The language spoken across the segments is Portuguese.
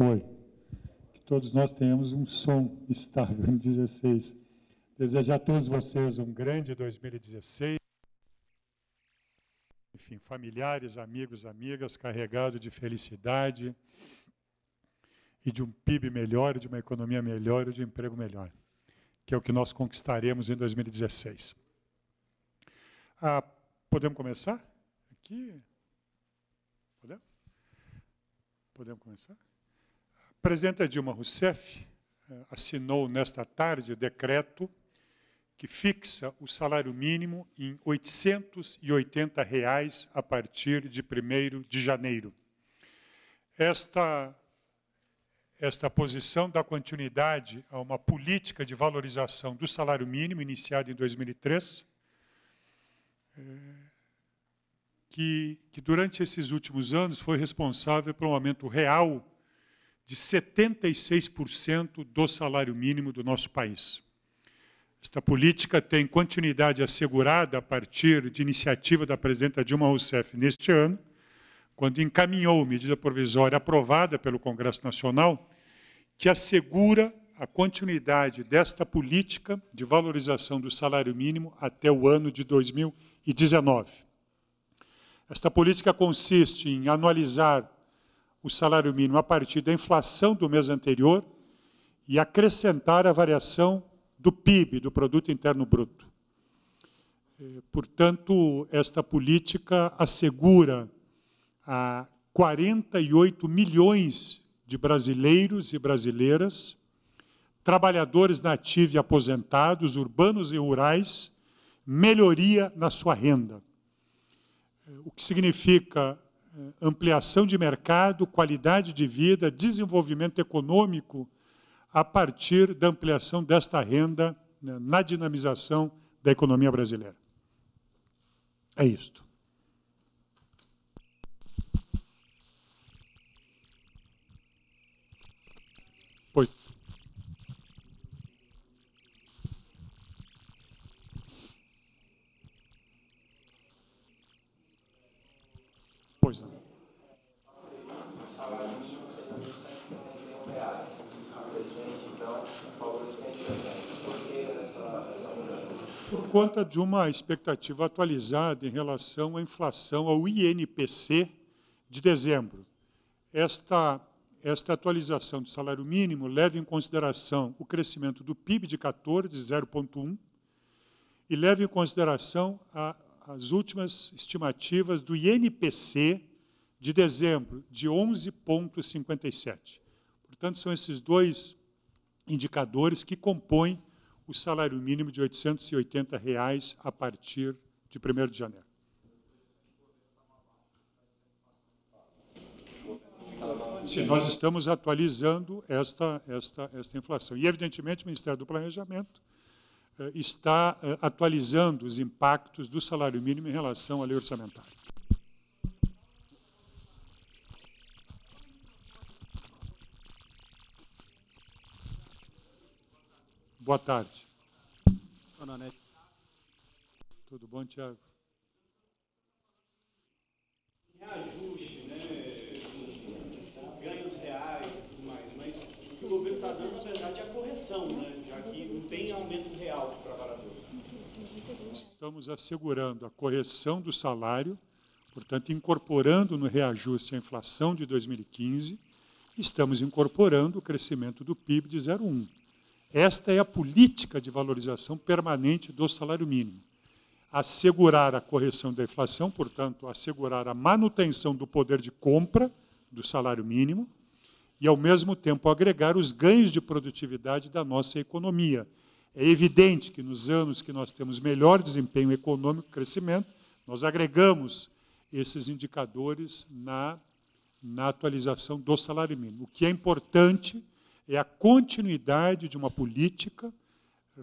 Oi. que todos nós tenhamos um som estável em 16. Desejar a todos vocês um grande 2016. Enfim, familiares, amigos, amigas, carregado de felicidade e de um PIB melhor, de uma economia melhor e de um emprego melhor, que é o que nós conquistaremos em 2016. Ah, podemos começar? Aqui. Podemos? Podemos começar? presidenta Dilma Rousseff eh, assinou nesta tarde o decreto que fixa o salário mínimo em R$ 880 reais a partir de 1 de janeiro. Esta, esta posição dá continuidade a uma política de valorização do salário mínimo iniciada em 2003, eh, que, que durante esses últimos anos foi responsável por um aumento real de 76% do salário mínimo do nosso país. Esta política tem continuidade assegurada a partir de iniciativa da presidenta Dilma Rousseff neste ano, quando encaminhou medida provisória aprovada pelo Congresso Nacional, que assegura a continuidade desta política de valorização do salário mínimo até o ano de 2019. Esta política consiste em anualizar o salário mínimo a partir da inflação do mês anterior e acrescentar a variação do PIB, do Produto Interno Bruto. É, portanto, esta política assegura a 48 milhões de brasileiros e brasileiras, trabalhadores nativos e aposentados, urbanos e rurais, melhoria na sua renda. É, o que significa ampliação de mercado, qualidade de vida, desenvolvimento econômico a partir da ampliação desta renda né, na dinamização da economia brasileira. É isto. Por conta de uma expectativa atualizada em relação à inflação ao INPC de dezembro. Esta, esta atualização do salário mínimo leva em consideração o crescimento do PIB de 14, 0,1, e leva em consideração a as últimas estimativas do INPC de dezembro, de 11,57. Portanto, são esses dois indicadores que compõem o salário mínimo de R$ 880 reais a partir de 1 de janeiro. Se nós estamos atualizando esta, esta, esta inflação. E, evidentemente, o Ministério do Planejamento eh, está eh, atualizando os impactos do salário mínimo em relação à lei orçamentária. Boa tarde. Tudo bom, Tiago? Reajuste que o governo está dando, na verdade, é a correção, né? já que não tem aumento real do trabalhador. Estamos assegurando a correção do salário, portanto, incorporando no reajuste a inflação de 2015, estamos incorporando o crescimento do PIB de 0,1. Esta é a política de valorização permanente do salário mínimo. Assegurar a correção da inflação, portanto, assegurar a manutenção do poder de compra do salário mínimo, e, ao mesmo tempo, agregar os ganhos de produtividade da nossa economia. É evidente que nos anos que nós temos melhor desempenho econômico, crescimento, nós agregamos esses indicadores na, na atualização do salário mínimo. O que é importante é a continuidade de uma política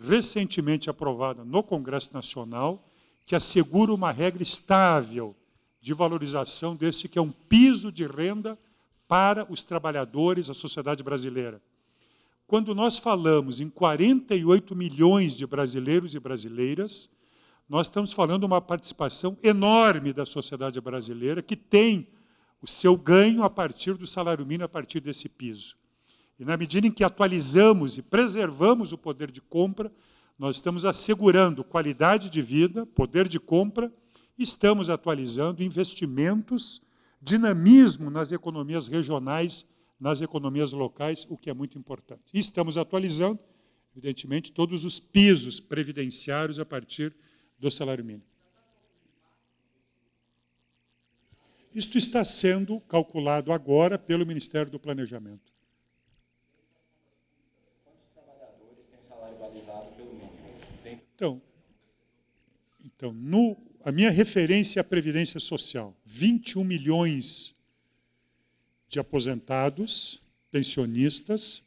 recentemente aprovada no Congresso Nacional, que assegura uma regra estável de valorização desse que é um piso de renda para os trabalhadores, a sociedade brasileira. Quando nós falamos em 48 milhões de brasileiros e brasileiras, nós estamos falando uma participação enorme da sociedade brasileira que tem o seu ganho a partir do salário mínimo, a partir desse piso. E na medida em que atualizamos e preservamos o poder de compra, nós estamos assegurando qualidade de vida, poder de compra, estamos atualizando investimentos dinamismo nas economias regionais, nas economias locais, o que é muito importante. E estamos atualizando, evidentemente, todos os pisos previdenciários a partir do salário mínimo. Isto está sendo calculado agora pelo Ministério do Planejamento. Então, então no a minha referência é a Previdência Social. 21 milhões de aposentados, pensionistas,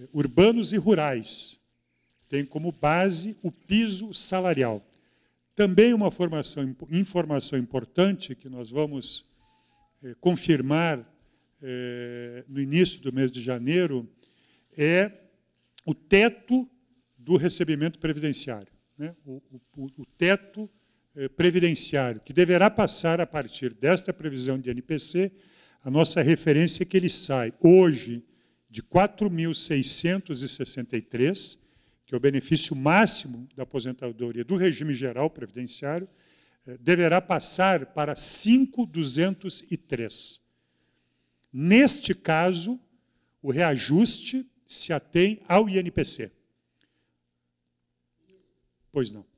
eh, urbanos e rurais. Tem como base o piso salarial. Também uma formação, informação importante que nós vamos eh, confirmar eh, no início do mês de janeiro é o teto do recebimento previdenciário. Né? O, o, o teto eh, previdenciário, que deverá passar a partir desta previsão de NPC, a nossa referência é que ele sai hoje de 4.663, que é o benefício máximo da aposentadoria do regime geral previdenciário, eh, deverá passar para 5.203. Neste caso, o reajuste se atém ao INPC. Pois não.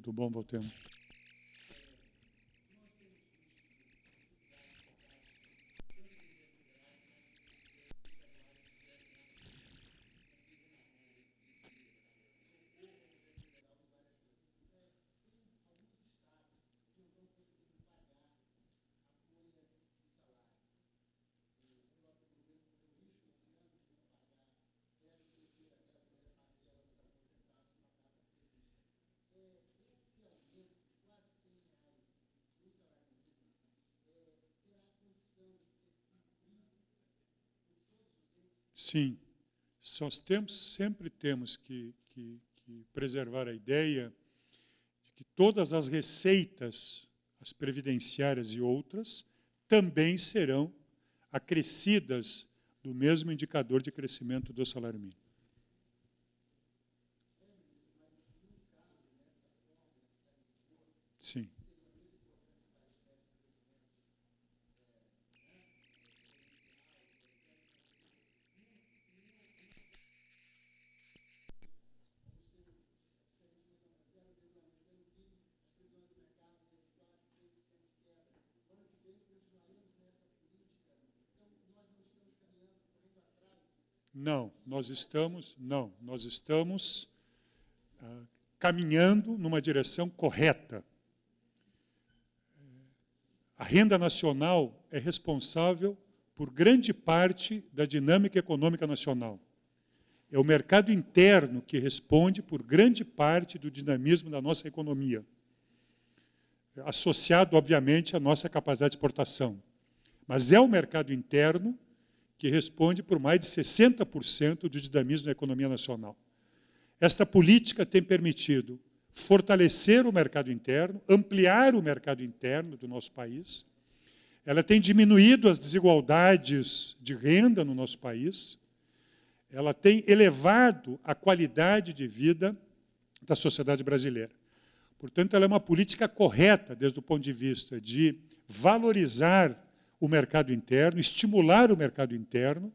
Tudo bom, voltemos Sim, nós temos, sempre temos que, que, que preservar a ideia de que todas as receitas, as previdenciárias e outras, também serão acrescidas do mesmo indicador de crescimento do salário mínimo. Sim. Não, nós estamos, não, nós estamos uh, caminhando numa direção correta. A renda nacional é responsável por grande parte da dinâmica econômica nacional. É o mercado interno que responde por grande parte do dinamismo da nossa economia, associado, obviamente, à nossa capacidade de exportação. Mas é o mercado interno que responde por mais de 60% do dinamismo da economia nacional. Esta política tem permitido fortalecer o mercado interno, ampliar o mercado interno do nosso país. Ela tem diminuído as desigualdades de renda no nosso país. Ela tem elevado a qualidade de vida da sociedade brasileira. Portanto, ela é uma política correta desde o ponto de vista de valorizar o mercado interno, estimular o mercado interno,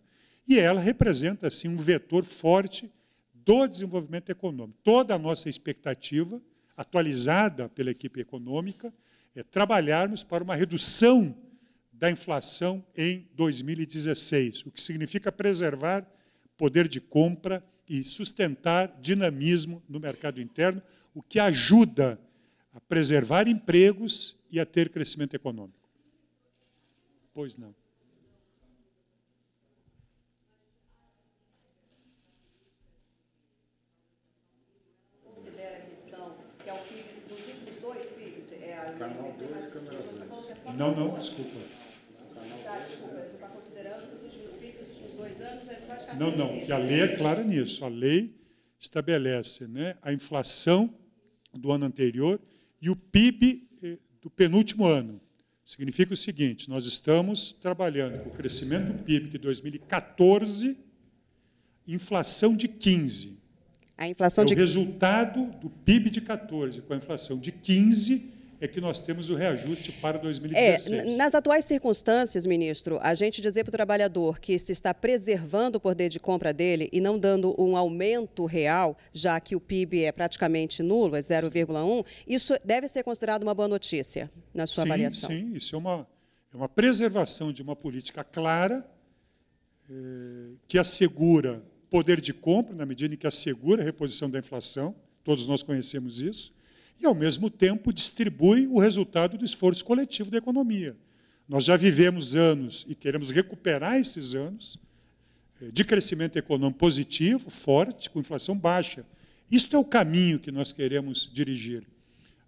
e ela representa, assim, um vetor forte do desenvolvimento econômico. Toda a nossa expectativa, atualizada pela equipe econômica, é trabalharmos para uma redução da inflação em 2016, o que significa preservar poder de compra e sustentar dinamismo no mercado interno, o que ajuda a preservar empregos e a ter crescimento econômico. Pois não. É é Canal 2, câmera 2. É não, não, desculpa. Tá, desculpa, tá considerando que os últimos, dois anos só Não, não, que a lei é clara nisso. A lei estabelece né, a inflação do ano anterior e o PIB eh, do penúltimo ano. Significa o seguinte: nós estamos trabalhando com o crescimento do PIB de 2014, inflação de 15. A inflação é de... o resultado do PIB de 14 com a inflação de 15 é que nós temos o reajuste para 2016. É, nas atuais circunstâncias, ministro, a gente dizer para o trabalhador que se está preservando o poder de compra dele e não dando um aumento real, já que o PIB é praticamente nulo, é 0,1, isso deve ser considerado uma boa notícia na sua sim, avaliação. Sim, isso é uma, é uma preservação de uma política clara é, que assegura poder de compra, na medida em que assegura a reposição da inflação, todos nós conhecemos isso, e, ao mesmo tempo, distribui o resultado do esforço coletivo da economia. Nós já vivemos anos e queremos recuperar esses anos eh, de crescimento econômico positivo, forte, com inflação baixa. Isto é o caminho que nós queremos dirigir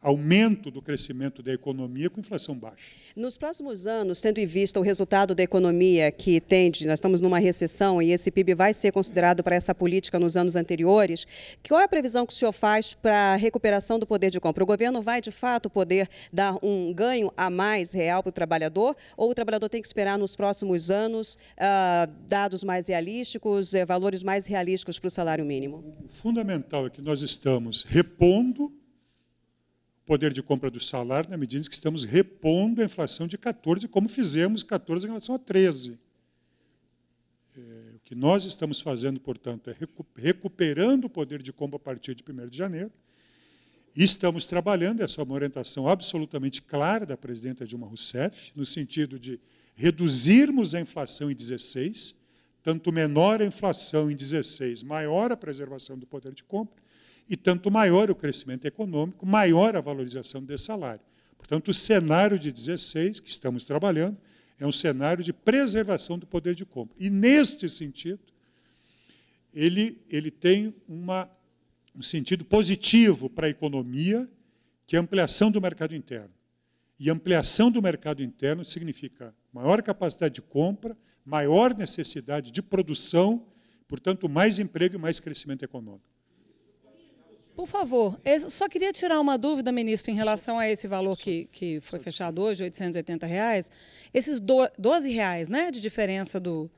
aumento do crescimento da economia com inflação baixa. Nos próximos anos, tendo em vista o resultado da economia que tende, nós estamos numa recessão e esse PIB vai ser considerado para essa política nos anos anteriores, qual é a previsão que o senhor faz para a recuperação do poder de compra? O governo vai, de fato, poder dar um ganho a mais real para o trabalhador ou o trabalhador tem que esperar nos próximos anos uh, dados mais realísticos, uh, valores mais realísticos para o salário mínimo? O fundamental é que nós estamos repondo poder de compra do salário na né, medida em que estamos repondo a inflação de 14, como fizemos 14 em relação a 13. É, o que nós estamos fazendo, portanto, é recuperando o poder de compra a partir de 1 de janeiro. estamos trabalhando, essa é uma orientação absolutamente clara da presidenta Dilma Rousseff, no sentido de reduzirmos a inflação em 16, tanto menor a inflação em 16, maior a preservação do poder de compra, e tanto maior o crescimento econômico, maior a valorização desse salário. Portanto, o cenário de 16 que estamos trabalhando é um cenário de preservação do poder de compra. E, neste sentido, ele, ele tem uma, um sentido positivo para a economia, que é a ampliação do mercado interno. E ampliação do mercado interno significa maior capacidade de compra, maior necessidade de produção, portanto, mais emprego e mais crescimento econômico. Por favor, eu só queria tirar uma dúvida, ministro, em relação a esse valor que, que foi fechado hoje, R$ 880. Reais, esses do, 12 reais né, de diferença do,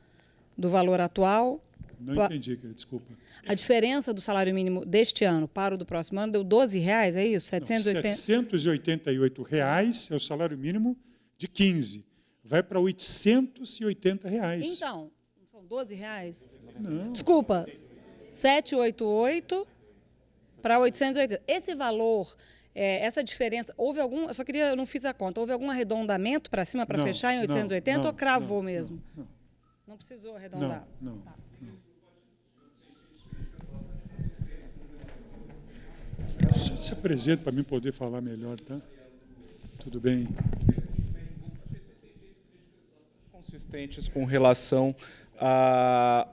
do valor atual. Não entendi, desculpa. A diferença do salário mínimo deste ano para o do próximo ano deu 12 reais, é isso? 780... Não, 788 reais é o salário mínimo de 15. Vai para 880 reais. Então, são 12 reais? Não. Desculpa. 788 para 880. Esse valor é, essa diferença, houve algum, eu só queria, eu não fiz a conta, houve algum arredondamento para cima para fechar em 880 não, ou cravou não, mesmo? Não, não. precisou arredondar? Não, tá. Se apresenta é para mim poder falar melhor, tá? Tudo bem. Consistentes com relação a,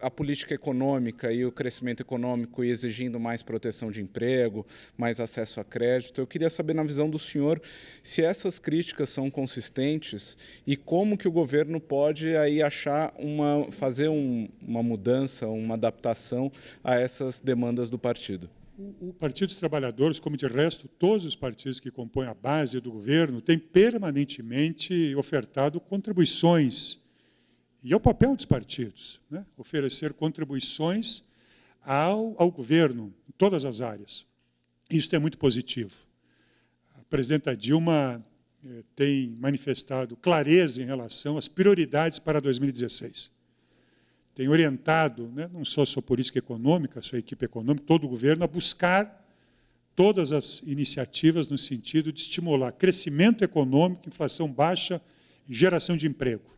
a política econômica e o crescimento econômico e exigindo mais proteção de emprego, mais acesso a crédito. Eu queria saber, na visão do senhor, se essas críticas são consistentes e como que o governo pode aí achar uma, fazer um, uma mudança, uma adaptação a essas demandas do partido. O Partido dos Trabalhadores, como de resto todos os partidos que compõem a base do governo, tem permanentemente ofertado contribuições e é o papel dos partidos, né? oferecer contribuições ao, ao governo, em todas as áreas. Isso é muito positivo. A presidenta Dilma eh, tem manifestado clareza em relação às prioridades para 2016. Tem orientado, né, não só sua política econômica, sua equipe econômica, todo o governo, a buscar todas as iniciativas no sentido de estimular crescimento econômico, inflação baixa e geração de emprego.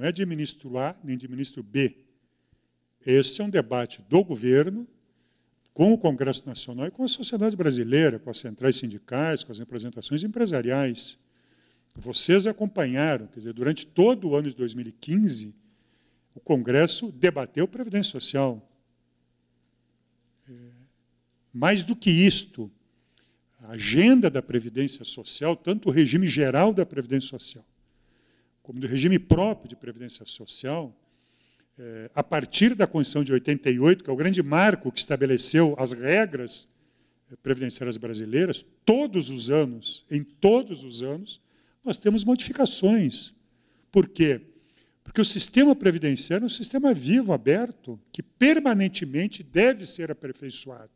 Não é de ministro A nem de ministro B. Esse é um debate do governo, com o Congresso Nacional e com a sociedade brasileira, com as centrais sindicais, com as representações empresariais. Vocês acompanharam, quer dizer, durante todo o ano de 2015, o Congresso debateu Previdência Social. É, mais do que isto, a agenda da Previdência Social, tanto o regime geral da Previdência Social, como do regime próprio de previdência social, é, a partir da Constituição de 88, que é o grande marco que estabeleceu as regras eh, previdenciárias brasileiras, todos os anos, em todos os anos, nós temos modificações. Por quê? Porque o sistema previdenciário é um sistema vivo, aberto, que permanentemente deve ser aperfeiçoado.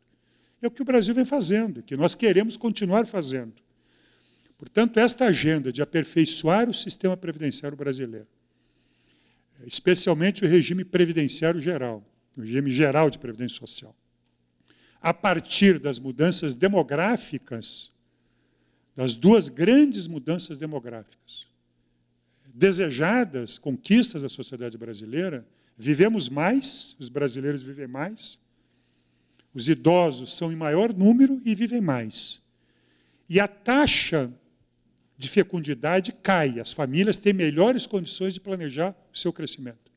É o que o Brasil vem fazendo, que nós queremos continuar fazendo. Portanto, esta agenda de aperfeiçoar o sistema previdenciário brasileiro, especialmente o regime previdenciário geral, o regime geral de previdência social, a partir das mudanças demográficas, das duas grandes mudanças demográficas, desejadas, conquistas da sociedade brasileira, vivemos mais, os brasileiros vivem mais, os idosos são em maior número e vivem mais. E a taxa de fecundidade cai. As famílias têm melhores condições de planejar o seu crescimento.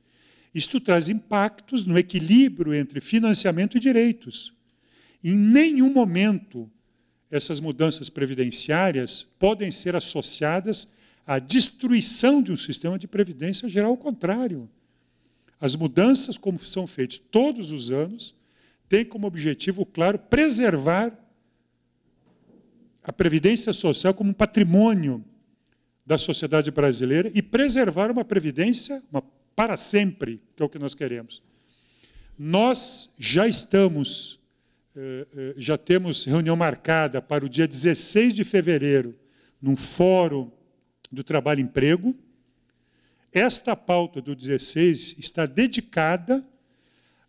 Isto traz impactos no equilíbrio entre financiamento e direitos. Em nenhum momento essas mudanças previdenciárias podem ser associadas à destruição de um sistema de previdência geral, ao contrário. As mudanças, como são feitas todos os anos, têm como objetivo claro preservar a previdência social como um patrimônio da sociedade brasileira e preservar uma previdência uma para sempre, que é o que nós queremos. Nós já estamos, eh, eh, já temos reunião marcada para o dia 16 de fevereiro, num fórum do trabalho e emprego. Esta pauta do 16 está dedicada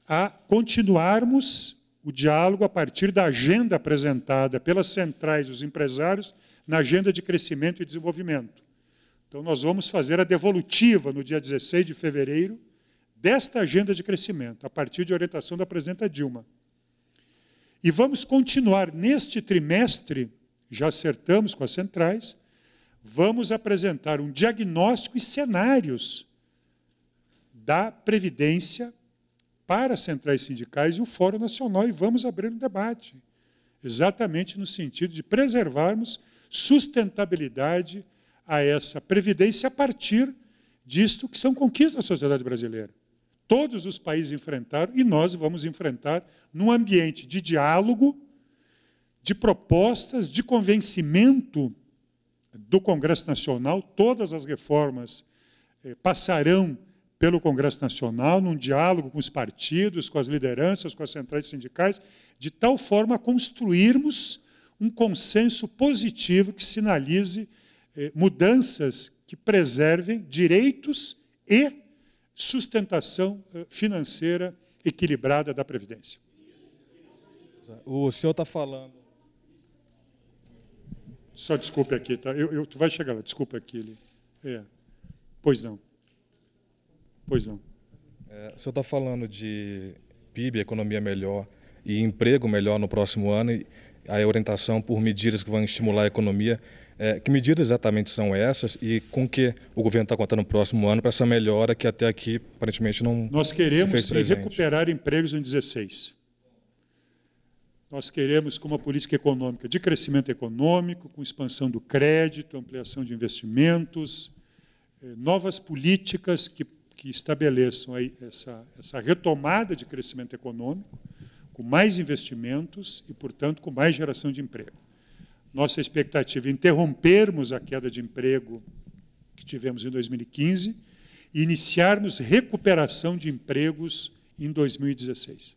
a continuarmos o diálogo a partir da agenda apresentada pelas centrais e os empresários na agenda de crescimento e desenvolvimento. Então, nós vamos fazer a devolutiva no dia 16 de fevereiro desta agenda de crescimento, a partir de orientação da presidenta Dilma. E vamos continuar neste trimestre, já acertamos com as centrais, vamos apresentar um diagnóstico e cenários da previdência para as centrais sindicais e o Fórum Nacional e vamos abrir um debate, exatamente no sentido de preservarmos sustentabilidade a essa previdência a partir disto que são conquistas da sociedade brasileira. Todos os países enfrentaram e nós vamos enfrentar num ambiente de diálogo, de propostas, de convencimento do Congresso Nacional. Todas as reformas eh, passarão pelo Congresso Nacional, num diálogo com os partidos, com as lideranças, com as centrais sindicais, de tal forma a construirmos um consenso positivo que sinalize eh, mudanças que preservem direitos e sustentação eh, financeira equilibrada da Previdência. O senhor está falando. Só desculpe aqui, tá? Eu, eu, tu vai chegar lá, desculpa aqui. Ele. É. Pois não. Pois não. É, o senhor está falando de PIB, economia melhor e emprego melhor no próximo ano, e a orientação por medidas que vão estimular a economia. É, que medidas exatamente são essas e com que o governo está contando no próximo ano para essa melhora que até aqui aparentemente não. Nós queremos recuperar empregos em 16. Nós queremos, com uma política econômica de crescimento econômico, com expansão do crédito, ampliação de investimentos, é, novas políticas que que estabeleçam essa, essa retomada de crescimento econômico, com mais investimentos e, portanto, com mais geração de emprego. Nossa expectativa é interrompermos a queda de emprego que tivemos em 2015 e iniciarmos recuperação de empregos em 2016.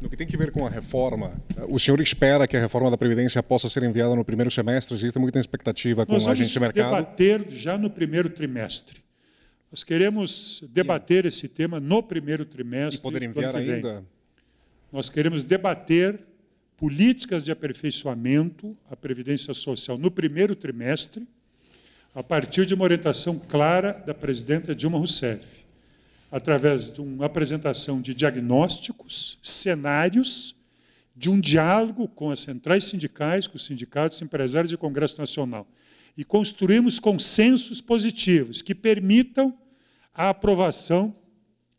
No que tem que ver com a reforma, eh, o senhor espera que a reforma da Previdência possa ser enviada no primeiro semestre? Existe muita expectativa com o a de mercado? Nós vamos debater já no primeiro trimestre. Nós queremos debater esse tema no primeiro trimestre. E poder enviar ainda? Nós queremos debater políticas de aperfeiçoamento à Previdência Social no primeiro trimestre, a partir de uma orientação clara da presidenta Dilma Rousseff, através de uma apresentação de diagnósticos, cenários, de um diálogo com as centrais sindicais, com os sindicatos empresários e Congresso Nacional e construirmos consensos positivos que permitam a aprovação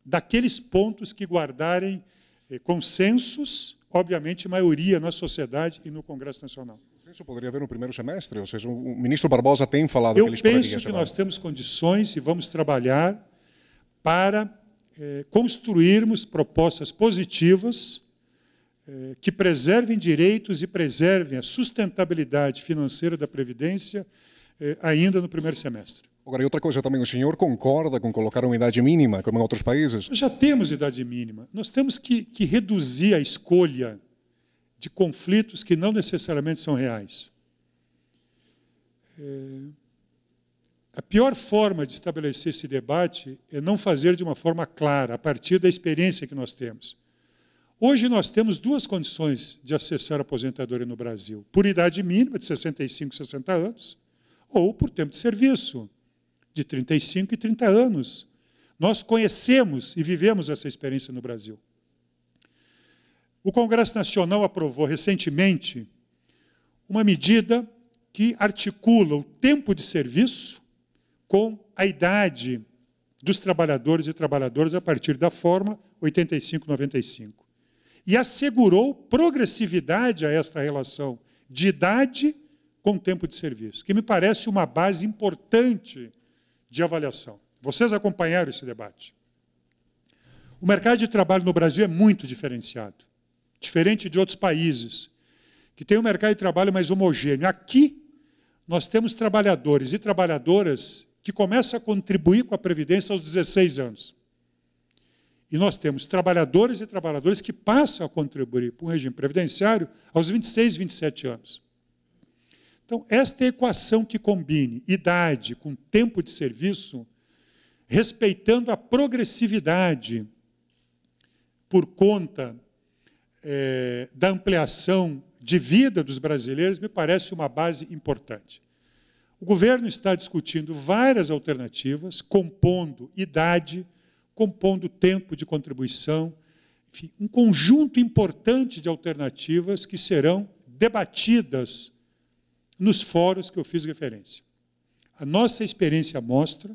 daqueles pontos que guardarem eh, consensos, obviamente, maioria na sociedade e no Congresso Nacional. Isso poderia haver no primeiro semestre? Ou seja, o ministro Barbosa tem falado Eu que Eu penso que nós temos condições e vamos trabalhar para eh, construirmos propostas positivas eh, que preservem direitos e preservem a sustentabilidade financeira da Previdência eh, ainda no primeiro semestre. Agora, e outra coisa também, o senhor concorda com colocar uma idade mínima, como em outros países? Já temos idade mínima. Nós temos que, que reduzir a escolha de conflitos que não necessariamente são reais. É... A pior forma de estabelecer esse debate é não fazer de uma forma clara, a partir da experiência que nós temos. Hoje nós temos duas condições de acessar a aposentadoria no Brasil: por idade mínima, de 65, e 60 anos, ou por tempo de serviço, de 35 e 30 anos. Nós conhecemos e vivemos essa experiência no Brasil. O Congresso Nacional aprovou recentemente uma medida que articula o tempo de serviço com a idade dos trabalhadores e trabalhadoras a partir da fórmula 85-95 e assegurou progressividade a esta relação de idade com tempo de serviço, que me parece uma base importante de avaliação. Vocês acompanharam esse debate. O mercado de trabalho no Brasil é muito diferenciado, diferente de outros países, que tem um mercado de trabalho mais homogêneo. Aqui, nós temos trabalhadores e trabalhadoras que começam a contribuir com a Previdência aos 16 anos. E nós temos trabalhadores e trabalhadoras que passam a contribuir para um regime previdenciário aos 26, 27 anos. Então, esta equação que combine idade com tempo de serviço, respeitando a progressividade por conta é, da ampliação de vida dos brasileiros, me parece uma base importante. O governo está discutindo várias alternativas, compondo idade, compondo tempo de contribuição, enfim, um conjunto importante de alternativas que serão debatidas nos fóruns que eu fiz referência. A nossa experiência mostra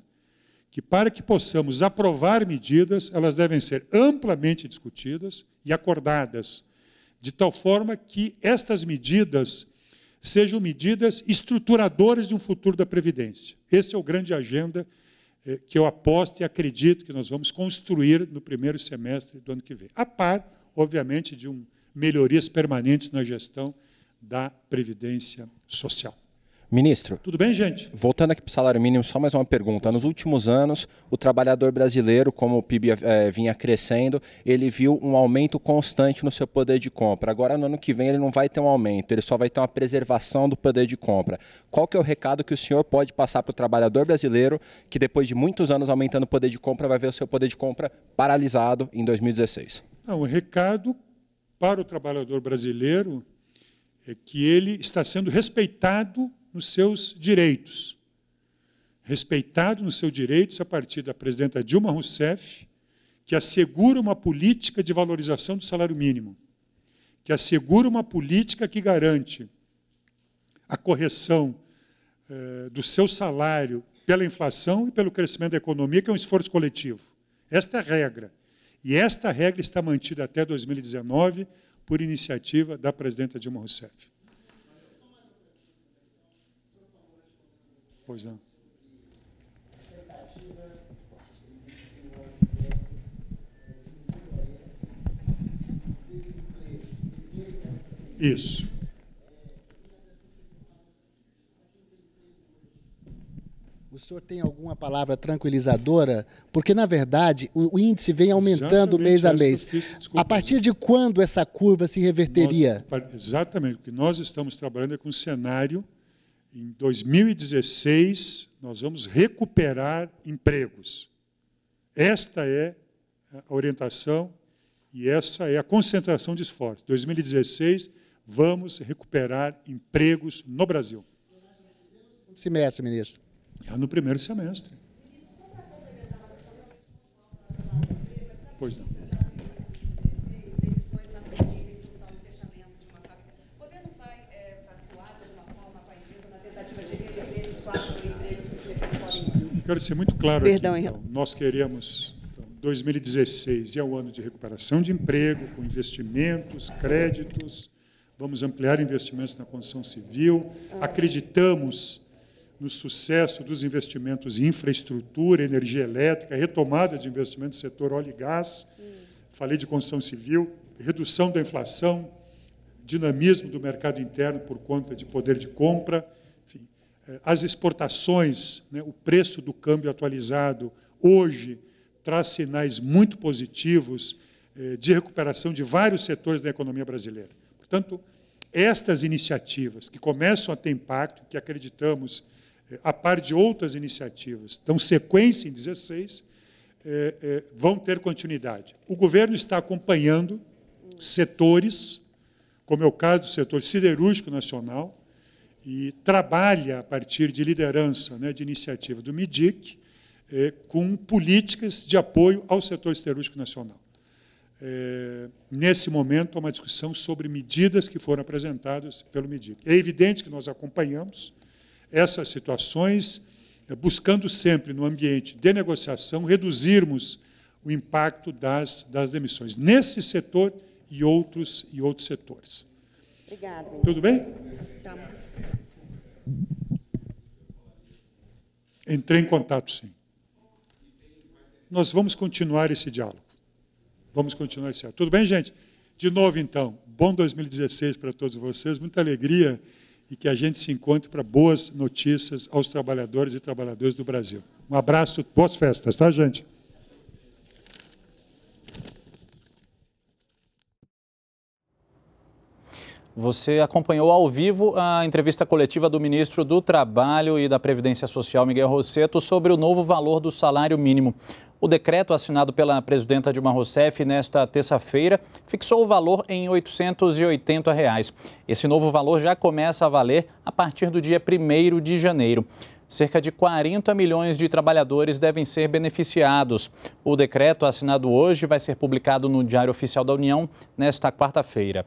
que, para que possamos aprovar medidas, elas devem ser amplamente discutidas e acordadas, de tal forma que estas medidas sejam medidas estruturadoras de um futuro da Previdência. Esse é o grande agenda eh, que eu aposto e acredito que nós vamos construir no primeiro semestre do ano que vem. A par, obviamente, de um, melhorias permanentes na gestão da Previdência Social. Ministro. Tudo bem, gente? Voltando aqui para o salário mínimo, só mais uma pergunta. Nos últimos anos, o trabalhador brasileiro, como o PIB é, eh, vinha crescendo, ele viu um aumento constante no seu poder de compra. Agora, no ano que vem, ele não vai ter um aumento, ele só vai ter uma preservação do poder de compra. Qual que é o recado que o senhor pode passar para o trabalhador brasileiro que, depois de muitos anos aumentando o poder de compra, vai ver o seu poder de compra paralisado em 2016? Não, o recado para o trabalhador brasileiro é que ele está sendo respeitado nos seus direitos. Respeitado nos seus direitos a partir da presidenta Dilma Rousseff, que assegura uma política de valorização do salário mínimo, que assegura uma política que garante a correção eh, do seu salário pela inflação e pelo crescimento da economia, que é um esforço coletivo. Esta é a regra. E esta regra está mantida até 2019 por iniciativa da presidenta Dilma Rousseff. Pois não. Isso. O senhor tem alguma palavra tranquilizadora? Porque, na verdade, o, índice vem aumentando exatamente mês a mês. desculpa, a partir de quando essa curva se reverteria? Nós, exatamente. O que nós estamos trabalhando é com um cenário em 2016, nós vamos recuperar empregos. Esta é a orientação e essa é a concentração de esforço. 2016, vamos recuperar empregos no Brasil. No semestre, ministro. Já no primeiro semestre. Pois não. quero ser muito claro Perdão, aqui, então. Nós queremos, então, 2016 é o ano de recuperação de emprego, com investimentos, créditos, vamos ampliar investimentos na construção civil, ah. acreditamos no sucesso dos investimentos em infraestrutura, energia elétrica, retomada de investimentos no setor óleo e gás, hum. falei de construção civil, redução da inflação, dinamismo do mercado interno por conta de poder de compra, eh, as exportações, né, o preço do câmbio atualizado hoje traz sinais muito positivos eh, de recuperação de vários setores da economia brasileira. Portanto, estas iniciativas que começam a ter impacto, que acreditamos, eh, a par de outras iniciativas, dão sequência em 16, eh, eh, vão ter continuidade. O governo está acompanhando setores, como é o caso do setor siderúrgico nacional, e trabalha a partir de liderança, né, de iniciativa do MIDIC, é, eh, com políticas de apoio ao setor siderúrgico nacional. É, nesse momento, há uma discussão sobre medidas que foram apresentadas pelo MIDIC. É evidente que nós acompanhamos essas situações, é, buscando sempre, no ambiente de negociação, reduzirmos o impacto das, das demissões, nesse setor e outros, e outros setores. Obrigada. Tudo bem? Tá. Entrei em contato, sim. Nós vamos continuar esse diálogo. Vamos continuar esse diálogo. Tudo bem, gente? De novo, então, bom 2016 para todos vocês, muita alegria e que a gente se encontre para boas notícias aos trabalhadores e trabalhadoras do Brasil. Um abraço, boas festas, tá, gente? Você acompanhou ao vivo a entrevista coletiva do ministro do Trabalho e da Previdência Social, Miguel Rosseto, sobre o novo valor do salário mínimo. O decreto assinado pela presidenta Dilma Rousseff nesta terça-feira fixou o valor em R$ 880. Reais. Esse novo valor já começa a valer a partir do dia 1 de janeiro. Cerca de 40 milhões de trabalhadores devem ser beneficiados. O decreto assinado hoje vai ser publicado no Diário Oficial da União nesta quarta-feira.